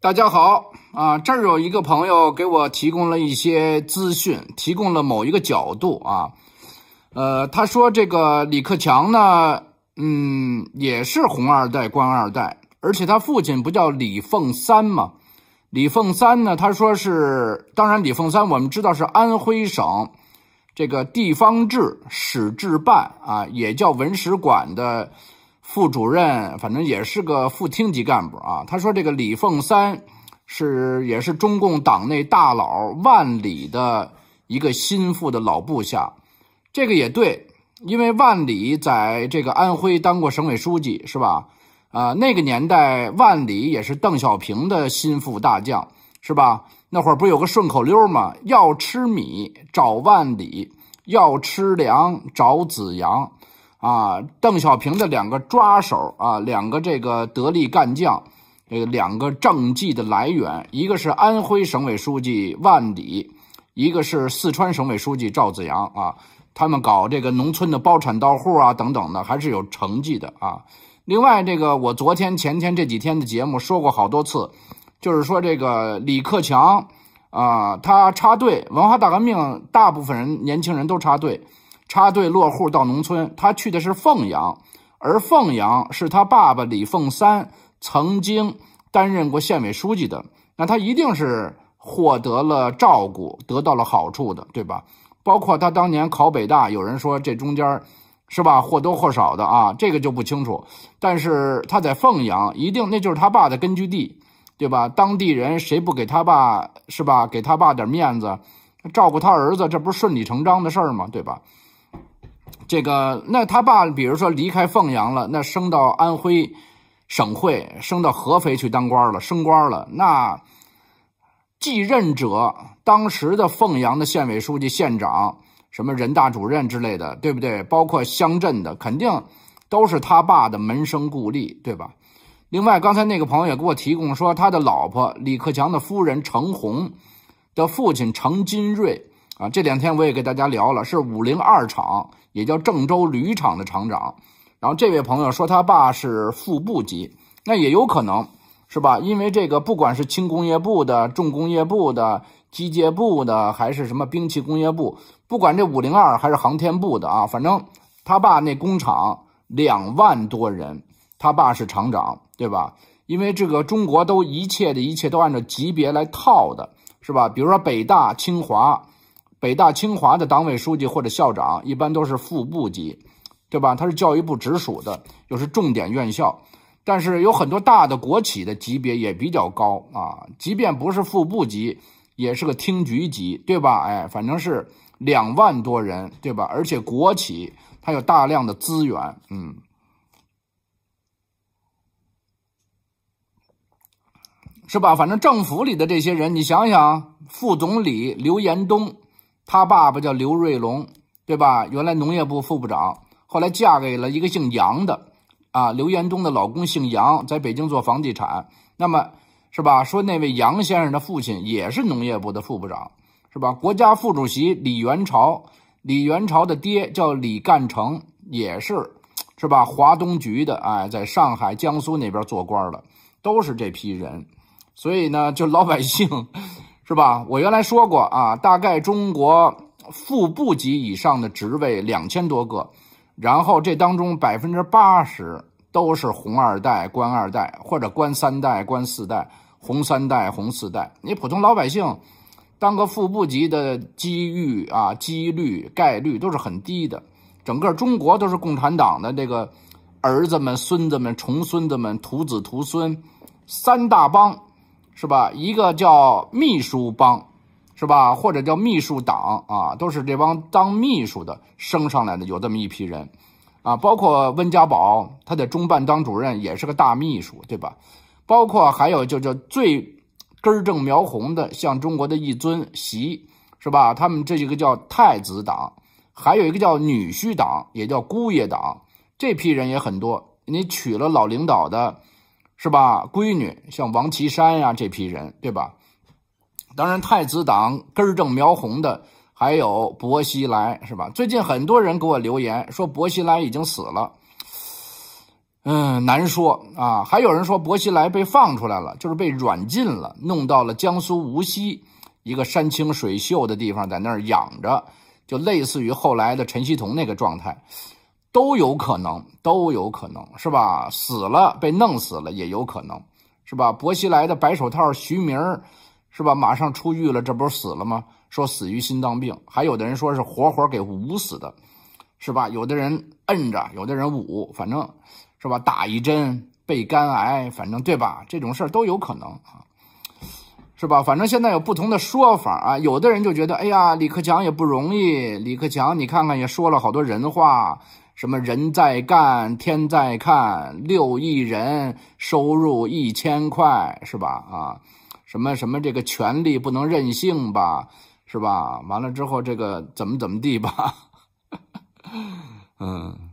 大家好啊，这儿有一个朋友给我提供了一些资讯，提供了某一个角度啊。呃，他说这个李克强呢，嗯，也是红二代、官二代，而且他父亲不叫李凤三吗？李凤三呢，他说是，当然李凤三我们知道是安徽省这个地方志史志办啊，也叫文史馆的。副主任，反正也是个副厅级干部啊。他说这个李凤三是也是中共党内大佬万里的一个心腹的老部下，这个也对，因为万里在这个安徽当过省委书记，是吧？啊，那个年代万里也是邓小平的心腹大将，是吧？那会儿不有个顺口溜吗？要吃米找万里，要吃粮找子扬。啊，邓小平的两个抓手啊，两个这个得力干将，这个两个政绩的来源，一个是安徽省委书记万里，一个是四川省委书记赵子阳啊，他们搞这个农村的包产到户啊等等的，还是有成绩的啊。另外，这个我昨天、前天这几天的节目说过好多次，就是说这个李克强啊，他插队，文化大革命大部分人、年轻人都插队。插队落户到农村，他去的是凤阳，而凤阳是他爸爸李凤三曾经担任过县委书记的。那他一定是获得了照顾，得到了好处的，对吧？包括他当年考北大，有人说这中间是吧，或多或少的啊，这个就不清楚。但是他在凤阳，一定那就是他爸的根据地，对吧？当地人谁不给他爸是吧？给他爸点面子，照顾他儿子，这不是顺理成章的事儿吗？对吧？这个那他爸，比如说离开凤阳了，那升到安徽省会，升到合肥去当官了，升官了。那继任者，当时的凤阳的县委书记、县长，什么人大主任之类的，对不对？包括乡镇的，肯定都是他爸的门生故吏，对吧？另外，刚才那个朋友也给我提供说，他的老婆李克强的夫人程红的父亲程金瑞。啊，这两天我也给大家聊了，是五零二厂，也叫郑州铝厂的厂长。然后这位朋友说他爸是副部级，那也有可能，是吧？因为这个不管是轻工业部的、重工业部的、机械部的，还是什么兵器工业部，不管这五零二还是航天部的啊，反正他爸那工厂两万多人，他爸是厂长，对吧？因为这个中国都一切的一切都按照级别来套的，是吧？比如说北大、清华。北大、清华的党委书记或者校长一般都是副部级，对吧？他是教育部直属的，又是重点院校。但是有很多大的国企的级别也比较高啊，即便不是副部级，也是个厅局级，对吧？哎，反正是两万多人，对吧？而且国企它有大量的资源，嗯，是吧？反正政府里的这些人，你想想，副总理刘延东。他爸爸叫刘瑞龙，对吧？原来农业部副部长，后来嫁给了一个姓杨的，啊，刘延东的老公姓杨，在北京做房地产。那么，是吧？说那位杨先生的父亲也是农业部的副部长，是吧？国家副主席李元朝，李元朝的爹叫李干成，也是，是吧？华东局的，哎，在上海、江苏那边做官的，都是这批人。所以呢，就老百姓。是吧？我原来说过啊，大概中国副部级以上的职位两千多个，然后这当中百分之八十都是红二代、官二代或者官三代、官四代、红三代、红四代。你普通老百姓当个副部级的机遇啊、几率、概率都是很低的。整个中国都是共产党的这个儿子们、孙子们、重孙子们、徒子徒孙三大帮。是吧？一个叫秘书帮，是吧？或者叫秘书党啊，都是这帮当秘书的升上来的，有这么一批人，啊，包括温家宝他在中办当主任也是个大秘书，对吧？包括还有就叫最根正苗红的，像中国的一尊席，是吧？他们这一个叫太子党，还有一个叫女婿党，也叫姑爷党，这批人也很多。你娶了老领导的。是吧？闺女，像王岐山呀，这批人，对吧？当然，太子党根正苗红的，还有薄熙来，是吧？最近很多人给我留言说薄熙来已经死了，嗯，难说啊。还有人说薄熙来被放出来了，就是被软禁了，弄到了江苏无锡一个山清水秀的地方，在那儿养着，就类似于后来的陈希同那个状态。都有可能，都有可能是吧？死了，被弄死了，也有可能，是吧？薄熙来的白手套徐明，是吧？马上出狱了，这不是死了吗？说死于心脏病，还有的人说是活活给捂死的，是吧？有的人摁着，有的人捂，反正，是吧？打一针，被肝癌，反正对吧？这种事儿都有可能啊，是吧？反正现在有不同的说法啊。有的人就觉得，哎呀，李克强也不容易，李克强，你看看也说了好多人话。什么人在干，天在看。六亿人收入一千块，是吧？啊，什么什么这个权利不能任性吧，是吧？完了之后这个怎么怎么地吧，嗯。